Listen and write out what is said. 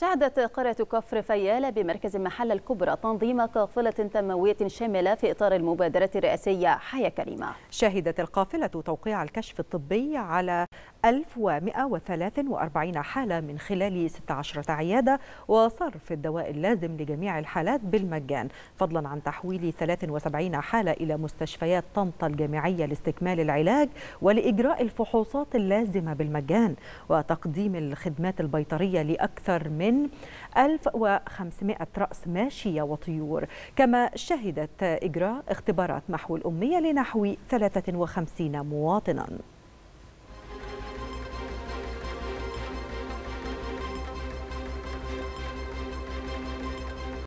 شهدت قرية كفر فيالة بمركز المحلة الكبرى تنظيم قافلة تنموية شاملة في إطار المبادرة الرئاسية حياة كريمة شهدت القافلة توقيع الكشف الطبي على 1143 حالة من خلال 16 عيادة وصرف الدواء اللازم لجميع الحالات بالمجان فضلا عن تحويل 73 حالة إلى مستشفيات طنطا الجامعية لاستكمال العلاج ولإجراء الفحوصات اللازمة بالمجان وتقديم الخدمات البيطرية لأكثر من من 1500 رأس ماشية وطيور كما شهدت إجراء اختبارات محو الأمية لنحو 53 مواطناً